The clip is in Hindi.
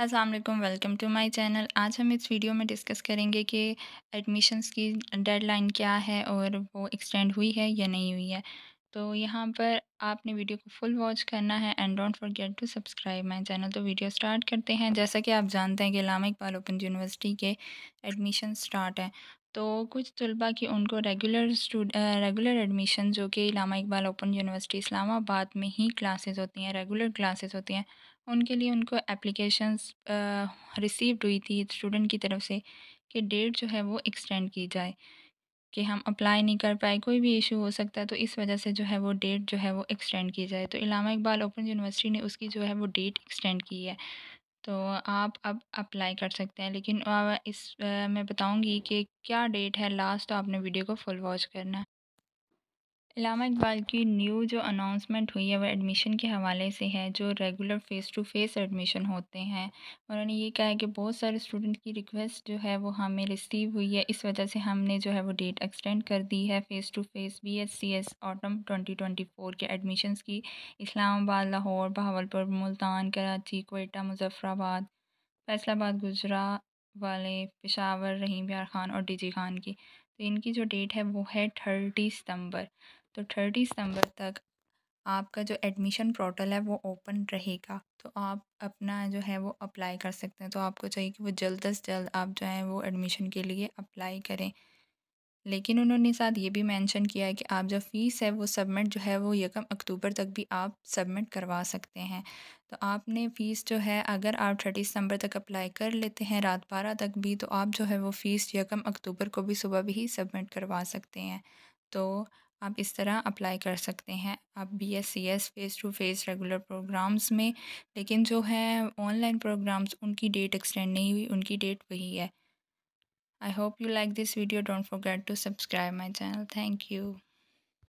Aslam welcome to my channel आज हम इस वीडियो में डिस्कस करेंगे कि एडमिशन्स की डेडलाइन क्या है और वो एक्सटेंड हुई है या नहीं हुई है तो यहाँ पर आपने वीडियो को फुल वॉच करना है and don't forget to subscribe my channel तो वीडियो स्टार्ट करते हैं जैसा कि आप जानते हैं कि इलामा इकबाल ओपन यूनिवर्सिटी के एडमिशन स्टार्ट हैं तो कुछ तलबा की उनको रेगुलर स्टूड रेगुलर एडमिशन जो कि इलामा इकबाल ओपन यूनिवर्सिटी इस्लामाबाद में ही क्लासेस होती हैं रेगुलर क्लासेस होती हैं उनके लिए उनको एप्लीकेशन रिसीव्ड हुई थी स्टूडेंट की तरफ से कि डेट जो है वो एक्सटेंड की जाए कि हम अप्लाई नहीं कर पाए कोई भी इशू हो सकता है तो इस वजह से जो है वो डेट जो है वो एक्सटेंड की जाए तो इलामा इकबाल ओपन यूनिवर्सिटी ने उसकी जो है वो डेट एक्सटेंड की है तो आप अब अप्लाई कर सकते हैं लेकिन इस मैं बताऊंगी कि क्या डेट है लास्ट तो आपने वीडियो को फुल वॉच करना है इलामा इकबाल की न्यू जो अनाउंसमेंट हुई है वह एडमिशन के हवाले से है जो regular face to face admission होते हैं उन्होंने ये कहा है कि बहुत सारे स्टूडेंट की रिक्वेस्ट जो है वो हमें रिसीव हुई है इस वजह से हमने जो है वो डेट एक्सटेंड कर दी है face to face B S C S autumn twenty twenty four के एडमिशन की इस्लामाबाद लाहौर बहावलपुर मुल्तान कराची कोयटा मुजफ़राबाद फैसलाबाद गुजरा वाले पेशावर रहीम यार खान और डी जी खान की तो इनकी जो डेट है वो है थर्टी सितंबर तो थर्टी सितंबर तक आपका जो एडमिशन पोर्टल है वो ओपन रहेगा तो आप अपना जो है वो अप्लाई कर सकते हैं तो आपको चाहिए कि वो जल्द अज जल्द आप जो है वो एडमिशन के लिए अप्लाई करें लेकिन उन्होंने साथ ये भी मेंशन किया है कि आप जो फ़ीस है वो सबमिट जो है वो यकम अक्टूबर तक भी आप सबमिट करवा सकते हैं तो आपने फ़ीस जो है अगर आप थर्टी सितंबर तक अप्लाई कर लेते हैं रात बारह तक भी तो आप जो है वो फ़ीस यकम अक्टूबर को भी सुबह भी सबमिट करवा सकते हैं तो आप इस तरह अप्लाई कर सकते हैं आप B S C S face to face regular programs में लेकिन जो है ऑनलाइन प्रोग्राम्स उनकी डेट एक्सटेंड नहीं हुई उनकी डेट वही है I hope you like this video. Don't forget to subscribe my channel. Thank you.